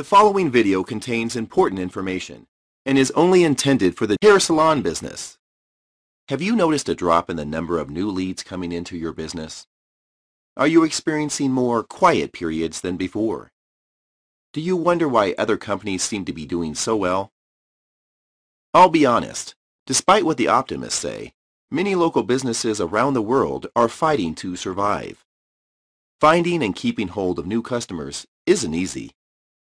The following video contains important information and is only intended for the hair salon business. Have you noticed a drop in the number of new leads coming into your business? Are you experiencing more quiet periods than before? Do you wonder why other companies seem to be doing so well? I'll be honest, despite what the optimists say, many local businesses around the world are fighting to survive. Finding and keeping hold of new customers isn't easy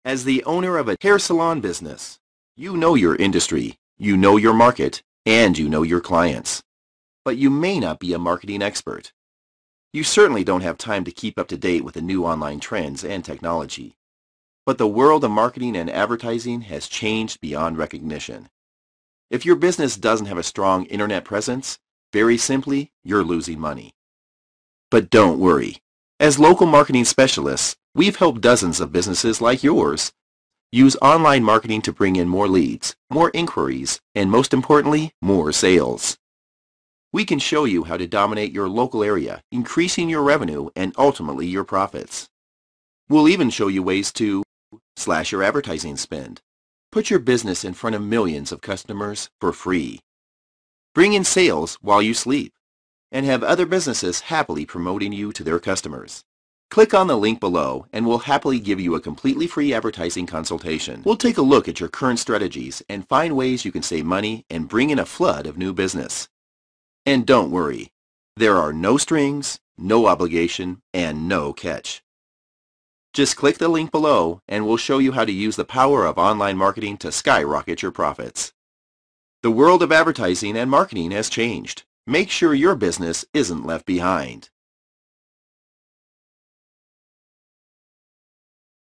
as the owner of a hair salon business, you know your industry, you know your market, and you know your clients. But you may not be a marketing expert. You certainly don't have time to keep up to date with the new online trends and technology. But the world of marketing and advertising has changed beyond recognition. If your business doesn't have a strong internet presence, very simply, you're losing money. But don't worry. As local marketing specialists, We've helped dozens of businesses like yours use online marketing to bring in more leads, more inquiries, and most importantly, more sales. We can show you how to dominate your local area, increasing your revenue and ultimately your profits. We'll even show you ways to slash your advertising spend. Put your business in front of millions of customers for free. Bring in sales while you sleep and have other businesses happily promoting you to their customers. Click on the link below and we'll happily give you a completely free advertising consultation. We'll take a look at your current strategies and find ways you can save money and bring in a flood of new business. And don't worry, there are no strings, no obligation, and no catch. Just click the link below and we'll show you how to use the power of online marketing to skyrocket your profits. The world of advertising and marketing has changed. Make sure your business isn't left behind.